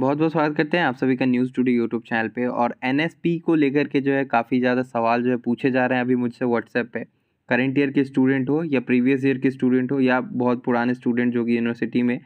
बहुत बहुत स्वागत करते हैं आप सभी का न्यूज़ टुडे यूट्यूब चैनल पे और एनएसपी को लेकर के जो है काफ़ी ज़्यादा सवाल जो है पूछे जा रहे हैं अभी मुझसे व्हाट्सएप पे करेंट ईयर के स्टूडेंट हो या प्रीवियस ईयर के स्टूडेंट हो या बहुत पुराने स्टूडेंट जो कि यूनिवर्सिटी में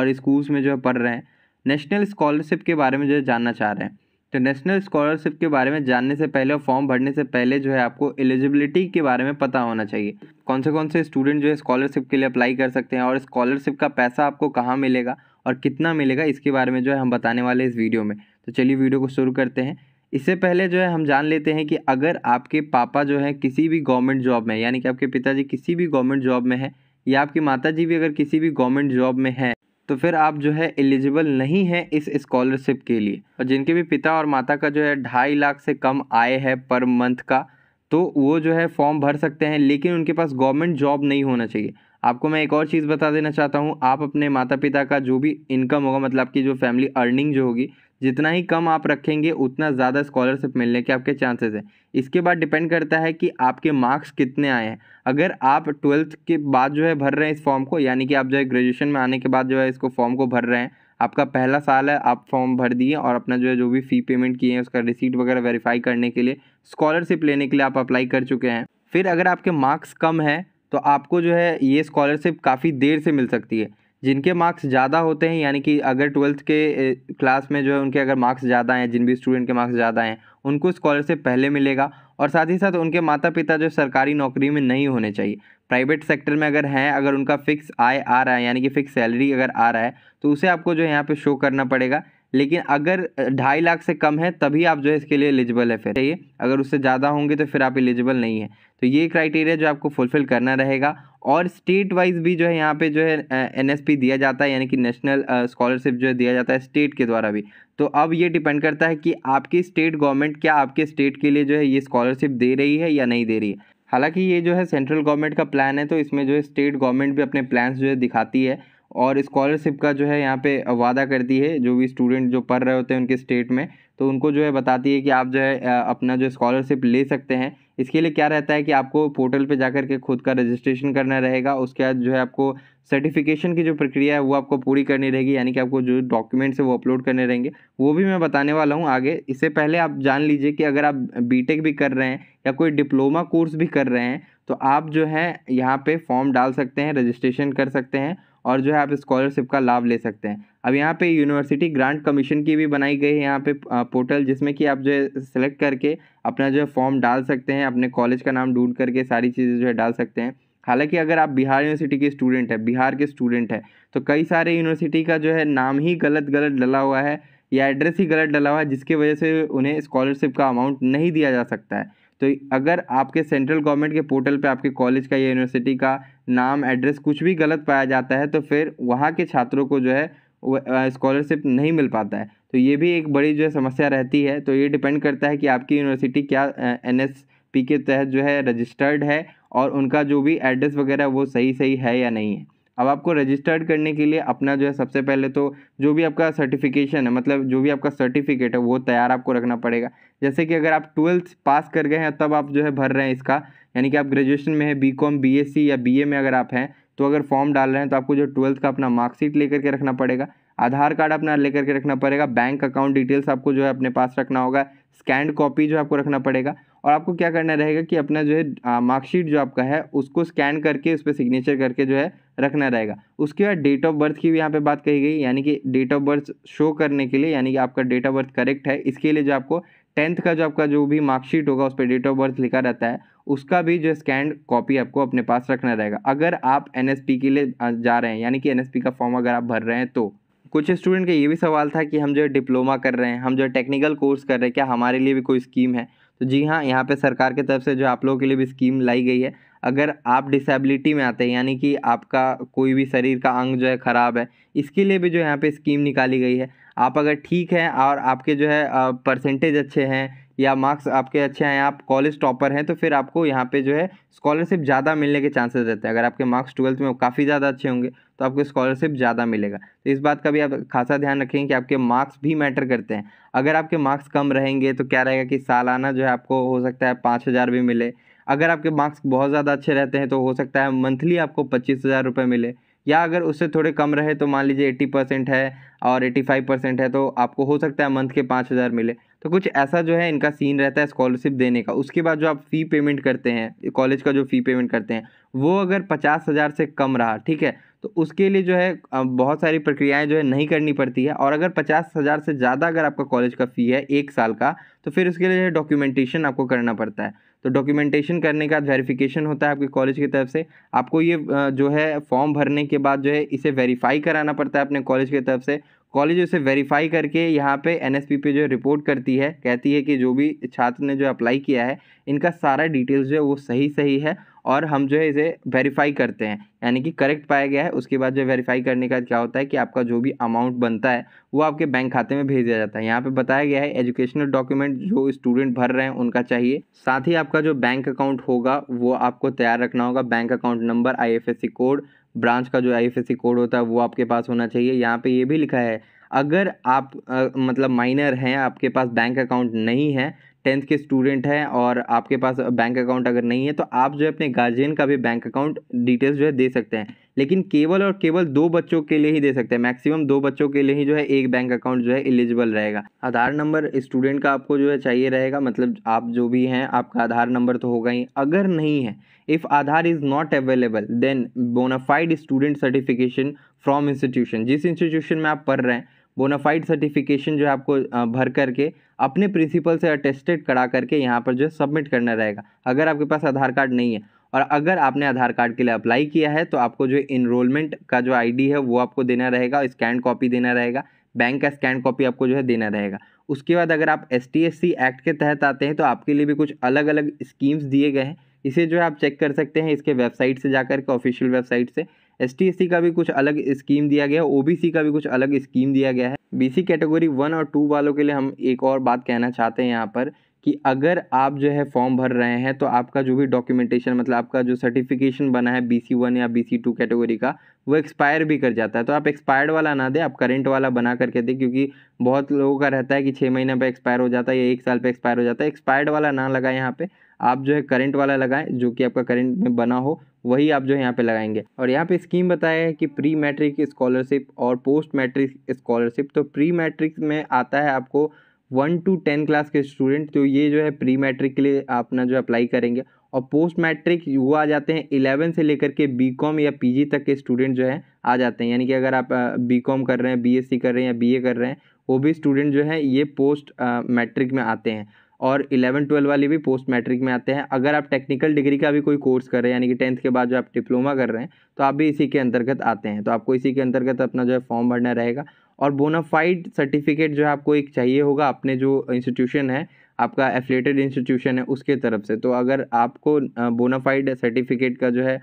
और स्कूल्स में जो है पढ़ रहे हैं नेशनल स्कॉलरशिप के बारे में जो है जानना चाह रहे हैं तो नेशनल स्कॉलरशिप के बारे में जानने से पहले और फॉर्म भरने से पहले जो है आपको एलिजिबिलिटी के बारे में पता होना चाहिए कौन से कौन से स्टूडेंट जो है स्कॉलरशिप के लिए अप्लाई कर सकते हैं और स्कॉलरशिप का पैसा आपको कहाँ मिलेगा और कितना मिलेगा इसके बारे में जो है हम बताने वाले इस वीडियो में तो चलिए वीडियो को शुरू करते हैं इससे पहले जो है हम जान लेते हैं कि अगर आपके पापा जो है किसी भी गवर्नमेंट जॉब में यानी कि आपके पिताजी किसी भी गवर्नमेंट जॉब में है या आपकी माता जी भी अगर किसी भी गवर्नमेंट जॉब में है तो फिर आप जो है एलिजिबल नहीं हैं इस स्कॉलरशिप के लिए और जिनके भी पिता और माता का जो है ढाई लाख से कम आय है पर मंथ का तो वो जो है फॉर्म भर सकते हैं लेकिन उनके पास गवर्नमेंट जॉब नहीं होना चाहिए आपको मैं एक और चीज़ बता देना चाहता हूँ आप अपने माता पिता का जो भी इनकम होगा मतलब आपकी जो फैमिली अर्निंग जो होगी जितना ही कम आप रखेंगे उतना ज़्यादा स्कॉलरशिप मिलने के आपके चांसेस हैं इसके बाद डिपेंड करता है कि आपके मार्क्स कितने आए हैं अगर आप ट्वेल्थ के बाद जो है भर रहे हैं इस फॉर्म को यानी कि आप जो है ग्रेजुएशन में आने के बाद जो है इसको फॉर्म को भर रहे हैं आपका पहला साल है आप फॉर्म भर दिए और अपना जो है जो भी फ़ी पेमेंट किए हैं उसका रिसीट वगैरह वेरीफाई करने के लिए स्कॉलरशिप लेने के लिए आप अप्लाई कर चुके हैं फिर अगर आपके मार्क्स कम हैं तो आपको जो है ये स्कॉलरशिप काफ़ी देर से मिल सकती है जिनके मार्क्स ज़्यादा होते हैं यानी कि अगर ट्वेल्थ के क्लास में जो है उनके अगर मार्क्स ज़्यादा हैं जिन भी स्टूडेंट के मार्क्स ज़्यादा हैं उनको स्कॉलरशिप पहले मिलेगा और साथ ही साथ उनके माता पिता जो सरकारी नौकरी में नहीं होने चाहिए प्राइवेट सेक्टर में अगर हैं अगर उनका फ़िक्स आय आ रहा है यानी कि फ़िक्स सैलरी अगर आ रहा है तो उसे आपको जो है यहाँ पर शो करना पड़ेगा लेकिन अगर ढाई लाख से कम है तभी आप जो है इसके लिए एलिजिबल है फिर चाहिए अगर उससे ज़्यादा होंगे तो फिर आप एलिजिबल नहीं है तो ये क्राइटेरिया जो आपको फुलफ़िल करना रहेगा और स्टेट वाइज भी जो है यहाँ पे जो है एन दिया जाता है यानी कि नेशनल स्कॉलरशिप जो है दिया जाता है स्टेट के द्वारा भी तो अब ये डिपेंड करता है कि आपकी स्टेट गवर्नमेंट क्या आपके स्टेट के लिए जो है ये स्कॉलरशिप दे रही है या नहीं दे रही है हालांकि ये जो है सेंट्रल गवर्नमेंट का प्लान है तो इसमें जो है स्टेट गवर्नमेंट भी अपने प्लान्स जो है दिखाती है और स्कॉलरशिप का जो है यहाँ पे वादा करती है जो भी स्टूडेंट जो पढ़ रहे होते हैं उनके स्टेट में तो उनको जो है बताती है कि आप जो है अपना जो स्कॉलरशिप ले सकते हैं इसके लिए क्या रहता है कि आपको पोर्टल पे जाकर के खुद का रजिस्ट्रेशन करना रहेगा उसके बाद जो है आपको सर्टिफिकेशन की जो प्रक्रिया है वो आपको पूरी करनी रहेगी यानी कि आपको जो डॉक्यूमेंट्स है वो अपलोड करने रहेंगे वो भी मैं बताने वाला हूँ आगे इससे पहले आप जान लीजिए कि अगर आप बी भी कर रहे हैं या कोई डिप्लोमा कोर्स भी कर रहे हैं तो आप जो है यहाँ पर फॉर्म डाल सकते हैं रजिस्ट्रेशन कर सकते हैं और जो है आप स्कॉलरशिप का लाभ ले सकते हैं अब यहाँ पे यूनिवर्सिटी ग्रांट कमीशन की भी बनाई गई है यहाँ पे पोर्टल जिसमें कि आप जो है सिलेक्ट करके अपना जो है फॉर्म डाल सकते हैं अपने कॉलेज का नाम ढूंढ करके सारी चीज़ें जो है डाल सकते हैं हालांकि अगर आप बिहार यूनिवर्सिटी के स्टूडेंट हैं बिहार के स्टूडेंट हैं तो कई सारे यूनिवर्सिटी का जो है नाम ही गलत गलत डला हुआ है या एड्रेस ही गलत डला हुआ है जिसकी वजह से उन्हें स्कॉलरशिप का अमाउंट नहीं दिया जा सकता है तो अगर आपके सेंट्रल गवर्नमेंट के पोर्टल पे आपके कॉलेज का या यूनिवर्सिटी का नाम एड्रेस कुछ भी गलत पाया जाता है तो फिर वहाँ के छात्रों को जो है स्कॉलरशिप नहीं मिल पाता है तो ये भी एक बड़ी जो है समस्या रहती है तो ये डिपेंड करता है कि आपकी यूनिवर्सिटी क्या एन एस पी के तहत जो है रजिस्टर्ड है और उनका जो भी एड्रेस वगैरह वो सही सही है या नहीं है अब आपको रजिस्टर्ड करने के लिए अपना जो है सबसे पहले तो जो भी आपका सर्टिफिकेशन है मतलब जो भी आपका सर्टिफिकेट है वो तैयार आपको रखना पड़ेगा जैसे कि अगर आप ट्वेल्थ पास कर गए हैं तब आप जो है भर रहे हैं इसका यानी कि आप ग्रेजुएशन में है B com B S C या बी ए में अगर आप हैं तो अगर फॉर्म डाल रहे हैं तो आपको जो ट्वेल्थ का अपना मार्कशीट लेकर के रखना पड़ेगा आधार कार्ड अपना लेकर के रखना पड़ेगा बैंक अकाउंट डिटेल्स आपको जो है अपने पास रखना होगा स्कैंड कॉपी जो आपको रखना पड़ेगा और आपको क्या करना रहेगा कि अपना जो है मार्कशीट जो आपका है उसको स्कैन करके उस पर सिग्नेचर करके जो है रखना रहेगा उसके बाद डेट ऑफ बर्थ की भी यहाँ पे बात कही गई यानी कि डेट ऑफ बर्थ शो करने के लिए यानी कि आपका डेट ऑफ बर्थ करेक्ट है इसके लिए जो आपको टेंथ का जो आपका जो भी मार्कशीट होगा उस पर डेट ऑफ बर्थ लिखा रहता है उसका भी जो स्कैंड कॉपी आपको अपने पास रखना रहेगा अगर आप एन के लिए जा रहे हैं यानी कि एन का फॉर्म अगर आप भर रहे हैं तो कुछ स्टूडेंट का ये भी सवाल था कि हम जो डिप्लोमा कर रहे हैं हम जो टेक्निकल कोर्स कर रहे हैं क्या हमारे लिए भी कोई स्कीम है तो जी हाँ यहाँ पे सरकार की तरफ से जो आप लोगों के लिए भी स्कीम लाई गई है अगर आप डिसेबिलिटी में आते हैं यानी कि आपका कोई भी शरीर का अंग जो है ख़राब है इसके लिए भी जो यहाँ पे स्कीम निकाली गई है आप अगर ठीक हैं और आपके जो है परसेंटेज अच्छे हैं या मार्क्स आपके अच्छे हैं आप कॉलेज टॉपर हैं तो फिर आपको यहाँ पे जो है स्कॉलरशिप ज़्यादा मिलने के चांसेस रहते हैं अगर आपके मार्क्स ट्वेल्थ में काफ़ी ज़्यादा अच्छे होंगे तो आपको स्कॉलरशिप ज़्यादा मिलेगा तो इस बात का भी आप खासा ध्यान रखें कि आपके मार्क्स भी मैटर करते हैं अगर आपके मार्क्स कम रहेंगे तो क्या रहेगा कि सालाना जो है आपको हो सकता है पाँच हज़ार भी मिले अगर आपके मार्क्स बहुत ज़्यादा अच्छे रहते हैं तो हो सकता है मंथली आपको पच्चीस हज़ार रुपये मिले या अगर उससे थोड़े कम रहे तो मान लीजिए एट्टी परसेंट है और एट्टी फाइव परसेंट है तो आपको हो सकता है मंथ के पाँच हज़ार मिले तो कुछ ऐसा जो है इनका सीन रहता है स्कॉलरशिप देने का उसके बाद जो आप फ़ी पेमेंट करते हैं कॉलेज का जो फ़ी पेमेंट करते हैं वो अगर पचास हज़ार से कम रहा ठीक है तो उसके लिए जो है बहुत सारी प्रक्रियाएं जो है नहीं करनी पड़ती है और अगर पचास हज़ार से ज़्यादा अगर आपका कॉलेज का फ़ी है एक साल का तो फिर उसके लिए डॉक्यूमेंटेशन आपको करना पड़ता है तो डॉक्यूमेंटेशन करने के बाद वेरिफिकेशन होता है आपके कॉलेज की तरफ से आपको ये जो है फॉर्म भरने के बाद जो है इसे वेरीफाई कराना पड़ता है अपने कॉलेज की तरफ से कॉलेज उसे वेरीफाई करके यहाँ पे एन पे जो रिपोर्ट करती है कहती है कि जो भी छात्र ने जो अप्लाई किया है इनका सारा डिटेल्स जो है वो सही सही है और हम जो है इसे वेरीफाई करते हैं यानी कि करेक्ट पाया गया है उसके बाद जो वेरीफाई करने का क्या होता है कि आपका जो भी अमाउंट बनता है वो आपके बैंक खाते में भेज दिया जाता है यहाँ पे बताया गया है एजुकेशनल डॉक्यूमेंट जो स्टूडेंट भर रहे हैं उनका चाहिए साथ ही आपका जो बैंक अकाउंट होगा वो आपको तैयार रखना होगा bank account number I code branch का जो आई कोड होता है वो आपके पास होना चाहिए यहाँ पर ये भी लिखा है अगर आप आ, मतलब माइनर हैं आपके पास बैंक अकाउंट नहीं है टेंथ के स्टूडेंट हैं और आपके पास बैंक अकाउंट अगर नहीं है तो आप जो है अपने गार्जियन का भी बैंक अकाउंट डिटेल्स जो है दे सकते हैं लेकिन केवल और केवल दो बच्चों के लिए ही दे सकते हैं मैक्सिमम दो बच्चों के लिए ही जो है एक बैंक अकाउंट जो है एलिजिबल रहेगा आधार नंबर स्टूडेंट का आपको जो है चाहिए रहेगा मतलब आप जो भी हैं आपका आधार नंबर तो होगा ही अगर नहीं है if Aadhaar is not available then bonafide student certification from institution जिस इंस्टीट्यूशन में आप पढ़ रहे हैं बोनाफाइड सर्टिफिकेशन जो है आपको भर करके अपने प्रिंसिपल से अटेस्टेड करा करके यहाँ पर जो है सबमिट करना रहेगा अगर आपके पास आधार कार्ड नहीं है और अगर आपने आधार कार्ड के लिए अप्लाई किया है तो आपको जो इनरोलमेंट का जो आईडी है वो आपको देना रहेगा स्कैन कॉपी देना रहेगा बैंक का स्कैन कॉपी आपको जो है देना रहेगा उसके बाद अगर आप एस टी एक्ट के तहत आते हैं तो आपके लिए भी कुछ अलग अलग स्कीम्स दिए गए हैं इसे जो है आप चेक कर सकते हैं इसके वेबसाइट से जा के ऑफिशियल वेबसाइट से एस टी का भी कुछ अलग स्कीम दिया गया है ओबीसी का भी कुछ अलग स्कीम दिया गया है बीसी कैटेगरी वन और टू वालों के लिए हम एक और बात कहना चाहते हैं यहाँ पर कि अगर आप जो है फॉर्म भर रहे हैं तो आपका जो भी डॉक्यूमेंटेशन मतलब आपका जो सर्टिफिकेशन बना है बी सी वन या बी सी टू कैटेगरी का वो एक्सपायर भी कर जाता है तो आप एक्सपायर्ड वाला ना दें आप करेंट वाला बना करके दें क्योंकि बहुत लोगों का रहता है कि छः महीने पर एक्सपायर हो जाता है या एक साल पर एक्सपायर हो जाता है एक्सपायर्ड वाला ना लगाएं यहाँ पर आप जो है करेंट वाला लगाएं जो कि आपका करेंट में बना हो वही आप जो है यहाँ पे लगाएंगे और यहाँ पे स्कीम बताया है कि प्री मैट्रिक स्कॉलरशिप और पोस्ट मैट्रिक स्कॉलरशिप तो प्री मैट्रिक में आता है आपको वन टू टेन क्लास के स्टूडेंट तो ये जो है प्री मैट्रिक के लिए अपना जो अप्लाई करेंगे और पोस्ट मैट्रिक वो आ जाते हैं इलेवन से लेकर के बी कॉम या पी जी तक के स्टूडेंट जो है आ जाते हैं यानी कि अगर आप बी कॉम कर रहे हैं बी एस सी कर रहे हैं या बी ए कर रहे हैं वो भी स्टूडेंट जो है ये पोस्ट मैट्रिक में आते हैं और इलेवन ट्वेल्व वाले भी पोस्ट मैट्रिक में आते हैं अगर आप टेक्निकल डिग्री का भी कोई कोर्स कर रहे हैं यानी कि टेंथ के बाद जो आप डिप्लोमा कर रहे हैं तो आप भी इसी के अंतर्गत आते हैं तो आपको इसी के अंतर्गत अपना जो है फॉर्म भरना रहेगा और बोनाफाइड सर्टिफिकेट जो है आपको एक चाहिए होगा अपने जो इंस्टीट्यूशन है आपका एफिलेटेड इंस्टीट्यूशन है उसके तरफ से तो अगर आपको बोनाफाइड सर्टिफिकेट का जो है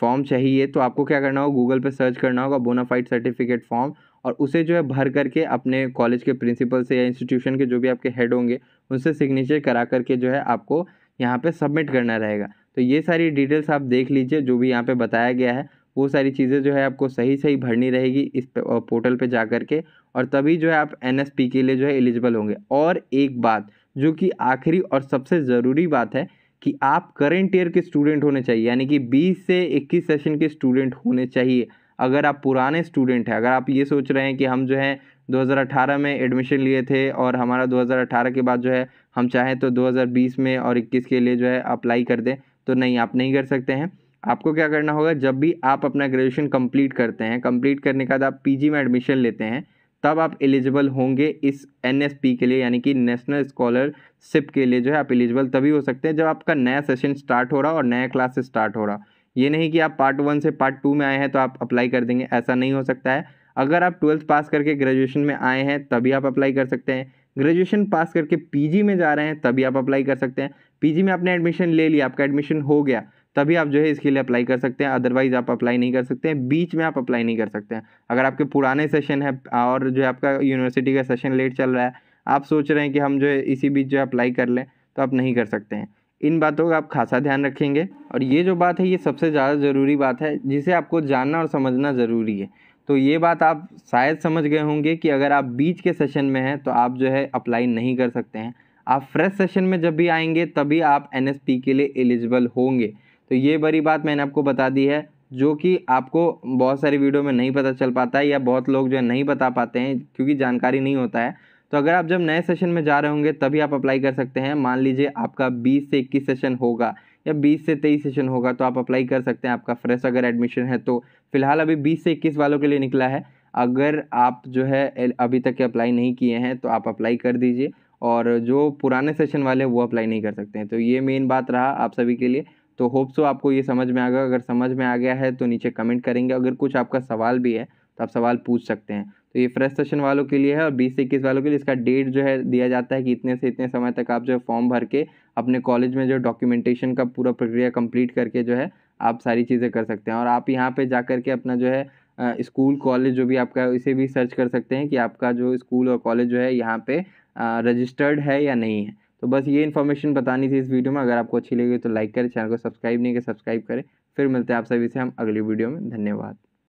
फॉर्म चाहिए तो आपको क्या करना होगा गूगल पे सर्च करना होगा बोनाफाइड सर्टिफिकेट फॉर्म और उसे जो है भर करके अपने कॉलेज के प्रिंसिपल से या इंस्टीट्यूशन के जो भी आपके हेड होंगे उनसे सिग्नेचर करा करके जो है आपको यहाँ पे सबमिट करना रहेगा तो ये सारी डिटेल्स आप देख लीजिए जो भी यहाँ पे बताया गया है वो सारी चीज़ें जो है आपको सही सही भरनी रहेगी इस पोर्टल पर जा कर के और तभी जो है आप एन के लिए जो है एलिजिबल होंगे और एक बात जो कि आखिरी और सबसे ज़रूरी बात है कि आप करेंट ईयर के स्टूडेंट होने चाहिए यानी कि 20 से 21 सेशन के स्टूडेंट होने चाहिए अगर आप पुराने स्टूडेंट हैं अगर आप ये सोच रहे हैं कि हम जो है 2018 में एडमिशन लिए थे और हमारा 2018 के बाद जो है हम चाहें तो 2020 में और 21 के लिए जो है अप्लाई कर दें तो नहीं आप नहीं कर सकते हैं आपको क्या करना होगा जब भी आप अपना ग्रेजुएशन कंप्लीट करते हैं कंप्लीट करने के बाद आप पी में एडमिशन लेते हैं तब आप एलिजिबल होंगे इस एन के लिए यानी कि नेशनल स्कॉलरशिप के लिए जो है आप एलिजिबल तभी हो सकते हैं जब आपका नया सेशन स्टार्ट हो रहा और नया क्लास स्टार्ट हो रहा ये नहीं कि आप पार्ट वन से पार्ट टू में आए हैं तो आप अप्लाई कर देंगे ऐसा नहीं हो सकता है अगर आप ट्वेल्थ पास करके ग्रेजुएशन में आए हैं तभी आप अप्लाई कर सकते हैं ग्रेजुएशन पास करके पीजी में जा रहे हैं तभी आप अप्लाई कर सकते हैं पीजी में आपने एडमिशन ले लिया आपका एडमिशन हो गया तभी आप जो है इसके लिए अप्लाई कर सकते हैं अदरवाइज़ आप अप्लाई नहीं कर सकते हैं बीच में आप अप्लाई नहीं कर सकते हैं अगर आपके पुराने सेशन है और जो है आपका यूनिवर्सिटी का सेशन लेट चल रहा है आप सोच रहे हैं कि हम जो है इसी बीच जो है अप्लाई कर लें तो आप नहीं कर सकते हैं इन बातों का आप खासा ध्यान रखेंगे और ये जो बात है ये सबसे ज़्यादा ज़रूरी बात है जिसे आपको जानना और समझना ज़रूरी है तो ये बात आप शायद समझ गए होंगे कि अगर आप बीच के सेशन में हैं तो आप जो है अप्लाई नहीं कर सकते हैं आप फ्रेश सेशन में जब भी आएंगे तभी आप एन के लिए एलिजिबल होंगे तो ये बड़ी बात मैंने आपको बता दी है जो कि आपको बहुत सारी वीडियो में नहीं पता चल पाता है या बहुत लोग जो है नहीं बता पाते हैं क्योंकि जानकारी नहीं होता है तो अगर आप जब नए सेशन में जा रहे होंगे तभी आप अप्लाई कर सकते हैं मान लीजिए आपका बीस से इक्कीस सेशन होगा या 20 से 23 सेशन होगा तो आप अप्लाई कर सकते हैं आपका फ्रेश अगर एडमिशन है तो फिलहाल अभी 20 से 21 वालों के लिए निकला है अगर आप जो है अभी तक अप्लाई नहीं किए हैं तो आप अप्लाई कर दीजिए और जो पुराने सेशन वाले वो अप्लाई नहीं कर सकते हैं तो ये मेन बात रहा आप सभी के लिए तो होप सो आपको ये समझ में आ गया अगर समझ में आ गया है तो नीचे कमेंट करेंगे अगर कुछ आपका सवाल भी है तो आप सवाल पूछ सकते हैं तो ये फ्रेश सेशन वालों के लिए है और बीस से इक्कीस वालों के लिए इसका डेट जो है दिया जाता है कि इतने से इतने समय तक आप जो है फॉर्म भर के अपने कॉलेज में जो डॉक्यूमेंटेशन का पूरा प्रक्रिया कंप्लीट करके जो है आप सारी चीज़ें कर सकते हैं और आप यहाँ पे जा कर के अपना जो है स्कूल कॉलेज जो भी आपका इसे भी सर्च कर सकते हैं कि आपका जो स्कूल और कॉलेज जो है यहाँ पर रजिस्टर्ड है या नहीं है तो बस ये इन्फॉर्मेशन बतानी थी इस वीडियो में अगर आपको अच्छी लगी तो लाइक करें चैनल को सब्सक्राइब नहीं करें सब्सक्राइब करें फिर मिलते हैं आप सभी से हम अगली वीडियो में धन्यवाद